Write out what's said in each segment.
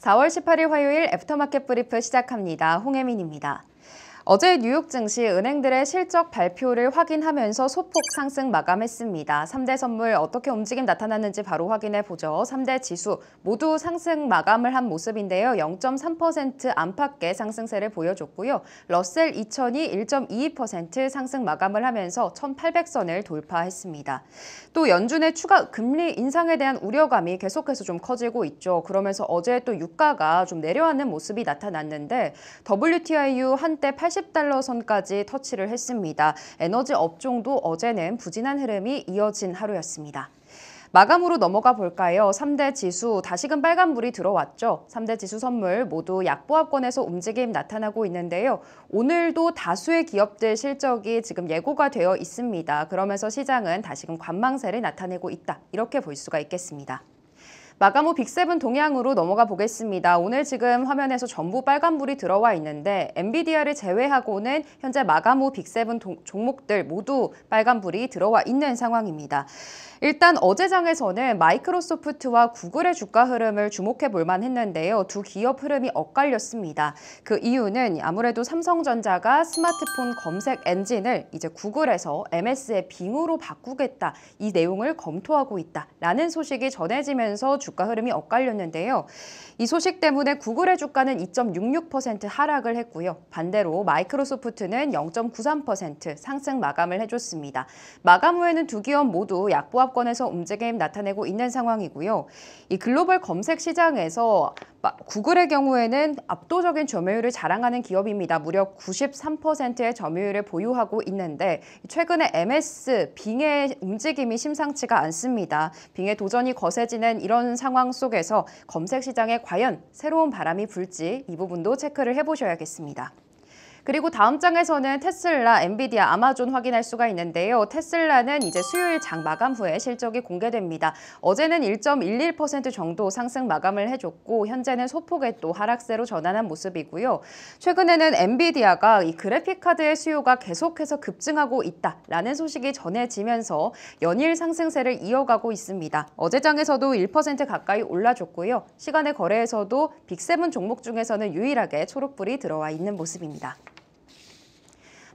4월 18일 화요일 애프터마켓 브리프 시작합니다. 홍혜민입니다. 어제 뉴욕 증시 은행들의 실적 발표를 확인하면서 소폭 상승 마감했습니다. 3대 선물 어떻게 움직임 나타났는지 바로 확인해 보죠. 3대 지수 모두 상승 마감을 한 모습인데요. 0.3% 안팎의 상승세를 보여줬고요. 러셀 2000이 1.22% 상승 마감을 하면서 1800선을 돌파했습니다. 또 연준의 추가 금리 인상에 대한 우려감이 계속해서 좀 커지고 있죠. 그러면서 어제 또 유가가 좀 내려앉는 모습이 나타났는데 WTIU 한때 80 1 0달러 선까지 터치를 했습니다. 에너지 업종도 어제는 부진한 흐름이 이어진 하루였습니다. 마감으로 넘어가 볼까요? 3대 지수 다시금 빨간불이 들어왔죠. 3대 지수 선물 모두 약보합권에서 움직임 나타나고 있는데요. 오늘도 다수의 기업들 실적이 지금 예고가 되어 있습니다. 그러면서 시장은 다시금 관망세를 나타내고 있다. 이렇게 볼 수가 있겠습니다. 마감 후 빅세븐 동향으로 넘어가 보겠습니다. 오늘 지금 화면에서 전부 빨간불이 들어와 있는데 엔비디아를 제외하고는 현재 마감 후 빅세븐 종목들 모두 빨간불이 들어와 있는 상황입니다. 일단 어제장에서는 마이크로소프트와 구글의 주가 흐름을 주목해 볼만 했는데요. 두 기업 흐름이 엇갈렸습니다. 그 이유는 아무래도 삼성전자가 스마트폰 검색 엔진을 이제 구글에서 MS의 빙으로 바꾸겠다. 이 내용을 검토하고 있다라는 소식이 전해지면서 주 주가 흐름이 엇갈렸는데요. 이 소식 때문에 구글의 주가는 2.66% 하락을 했고요. 반대로 마이크로소프트는 0.93% 상승 마감을 해줬습니다. 마감 후에는 두 기업 모두 약보합권에서 움직임 나타내고 있는 상황이고요. 이 글로벌 검색 시장에서 구글의 경우에는 압도적인 점유율을 자랑하는 기업입니다. 무려 93%의 점유율을 보유하고 있는데 최근에 MS, 빙의 움직임이 심상치가 않습니다. 빙의 도전이 거세지는 이런 상황 속에서 검색 시장에 과연 새로운 바람이 불지 이 부분도 체크를 해보셔야겠습니다. 그리고 다음 장에서는 테슬라, 엔비디아, 아마존 확인할 수가 있는데요. 테슬라는 이제 수요일 장 마감 후에 실적이 공개됩니다. 어제는 1.11% 정도 상승 마감을 해줬고 현재는 소폭의 또 하락세로 전환한 모습이고요. 최근에는 엔비디아가 이 그래픽카드의 수요가 계속해서 급증하고 있다라는 소식이 전해지면서 연일 상승세를 이어가고 있습니다. 어제 장에서도 1% 가까이 올라줬고요. 시간의 거래에서도 빅세븐 종목 중에서는 유일하게 초록불이 들어와 있는 모습입니다.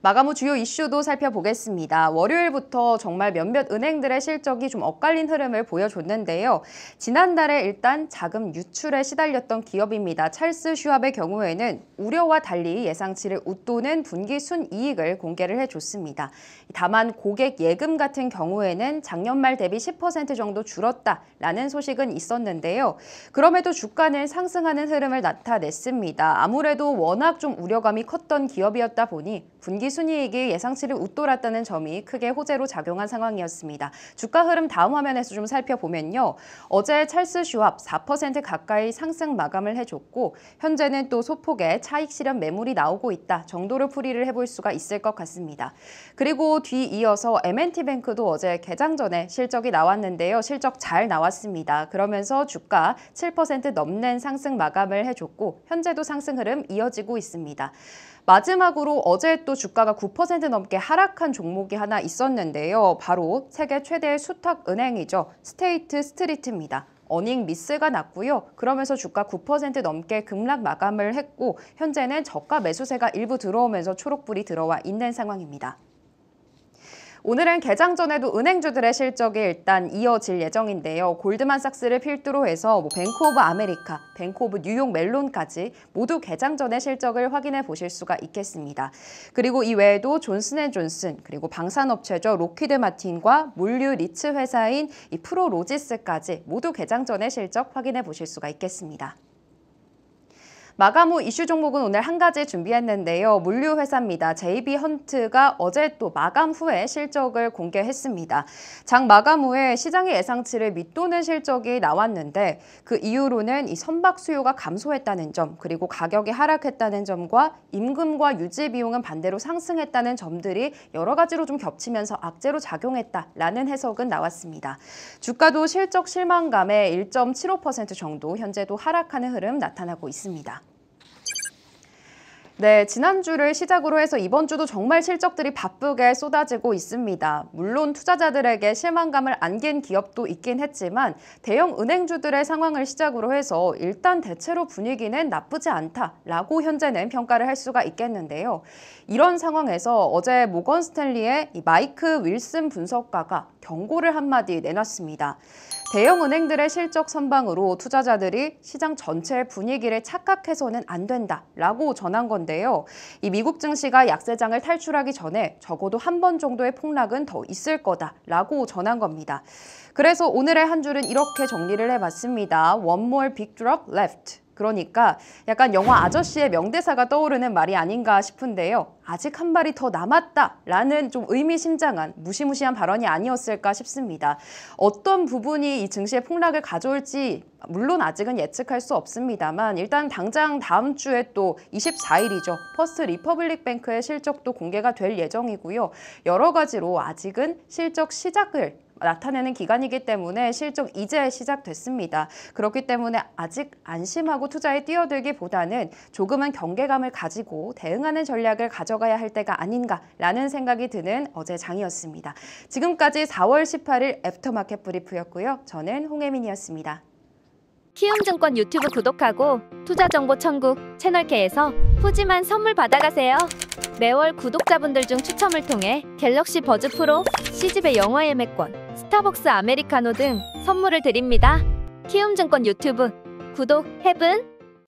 마감 후 주요 이슈도 살펴보겠습니다. 월요일부터 정말 몇몇 은행들의 실적이 좀 엇갈린 흐름을 보여줬는데요. 지난달에 일단 자금 유출에 시달렸던 기업입니다. 찰스 슈압의 경우에는 우려와 달리 예상치를 웃도는 분기 순이익을 공개를 해줬습니다. 다만 고객 예금 같은 경우에는 작년 말 대비 10% 정도 줄었다라는 소식은 있었는데요. 그럼에도 주가는 상승하는 흐름을 나타냈습니다. 아무래도 워낙 좀 우려감이 컸던 기업이었다 보니 분기 순이익이 예상치를 웃돌았다는 점이 크게 호재로 작용한 상황이었습니다. 주가 흐름 다음 화면에서 좀 살펴보면요. 어제 찰스 슈압4% 가까이 상승 마감을 해줬고 현재는 또 소폭의 차익 실현 매물이 나오고 있다 정도를 풀이를 해볼 수가 있을 것 같습니다. 그리고 뒤이어서 MNT뱅크도 어제 개장 전에 실적이 나왔는데요. 실적 잘 나왔습니다. 그러면서 주가 7% 넘는 상승 마감을 해줬고 현재도 상승 흐름 이어지고 있습니다. 마지막으로 어제 또 주가가 9% 넘게 하락한 종목이 하나 있었는데요. 바로 세계 최대의 수탁 은행이죠. 스테이트 스트리트입니다. 어닝 미스가 났고요. 그러면서 주가 9% 넘게 급락 마감을 했고 현재는 저가 매수세가 일부 들어오면서 초록불이 들어와 있는 상황입니다. 오늘은 개장 전에도 은행주들의 실적이 일단 이어질 예정인데요. 골드만삭스를 필두로 해서 뭐 뱅크 오브 아메리카, 뱅크 오브 뉴욕 멜론까지 모두 개장 전의 실적을 확인해 보실 수가 있겠습니다. 그리고 이외에도 존슨앤존슨, 그리고 방산업체죠. 로키드 마틴과 물류 리츠 회사인 이 프로로지스까지 모두 개장 전의 실적 확인해 보실 수가 있겠습니다. 마감 후 이슈 종목은 오늘 한 가지 준비했는데요. 물류회사입니다. JB 헌트가 어제 또 마감 후에 실적을 공개했습니다. 장 마감 후에 시장의 예상치를 밑도는 실적이 나왔는데 그 이후로는 이 선박 수요가 감소했다는 점 그리고 가격이 하락했다는 점과 임금과 유지 비용은 반대로 상승했다는 점들이 여러 가지로 좀 겹치면서 악재로 작용했다라는 해석은 나왔습니다. 주가도 실적 실망감에 1.75% 정도 현재도 하락하는 흐름 나타나고 있습니다. 네, 지난주를 시작으로 해서 이번 주도 정말 실적들이 바쁘게 쏟아지고 있습니다. 물론 투자자들에게 실망감을 안긴 기업도 있긴 했지만 대형 은행주들의 상황을 시작으로 해서 일단 대체로 분위기는 나쁘지 않다라고 현재는 평가를 할 수가 있겠는데요. 이런 상황에서 어제 모건 스탠리의 마이크 윌슨 분석가가 경고를 한마디 내놨습니다. 대형 은행들의 실적 선방으로 투자자들이 시장 전체 분위기를 착각해서는 안 된다라고 전한 건데요. 이 미국 증시가 약세장을 탈출하기 전에 적어도 한 번 정도의 폭락은 더 있을 거다라고 전한 겁니다. 그래서 오늘의 한 줄은 이렇게 정리를 해봤습니다. One more big drop left. 그러니까 약간 영화 아저씨의 명대사가 떠오르는 말이 아닌가 싶은데요. 아직 한 발이 더 남았다 라는 좀 의미심장한 무시무시한 발언이 아니었을까 싶습니다. 어떤 부분이 이 증시의 폭락을 가져올지 물론 아직은 예측할 수 없습니다만 일단 당장 다음 주에 또 24일이죠. 퍼스트 리퍼블릭 뱅크의 실적도 공개가 될 예정이고요. 여러 가지로 아직은 실적 시작을 나타내는 기간이기 때문에 실적 이제 시작됐습니다. 그렇기 때문에 아직 안심하고 투자에 뛰어들기보다는 조금은 경계감을 가지고 대응하는 전략을 가져가야 할 때가 아닌가라는 생각이 드는 어제 장이었습니다. 지금까지 4월 18일 애프터마켓 브리프였고요. 저는 홍혜민이었습니다. 키움증권 유튜브 구독하고 투자정보 천국 채널K에서 푸짐한 선물 받아가세요. 매월 구독자분들 중 추첨을 통해 갤럭시 버즈 프로, 시집의 영화 예매권, 스타벅스 아메리카노 등 선물을 드립니다. 키움증권 유튜브 구독 헤븐